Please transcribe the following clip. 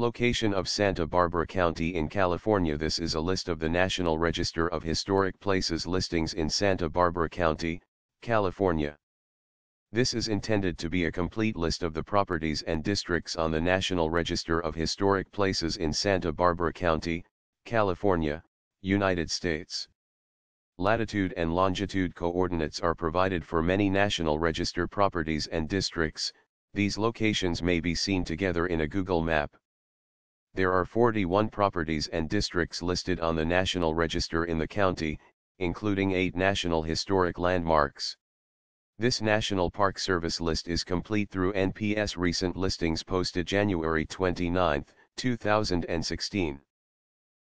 Location of Santa Barbara County in California This is a list of the National Register of Historic Places listings in Santa Barbara County, California. This is intended to be a complete list of the properties and districts on the National Register of Historic Places in Santa Barbara County, California, United States. Latitude and longitude coordinates are provided for many National Register properties and districts, these locations may be seen together in a Google map. There are 41 properties and districts listed on the National Register in the county, including eight National Historic Landmarks. This National Park Service list is complete through NPS recent listings posted January 29, 2016.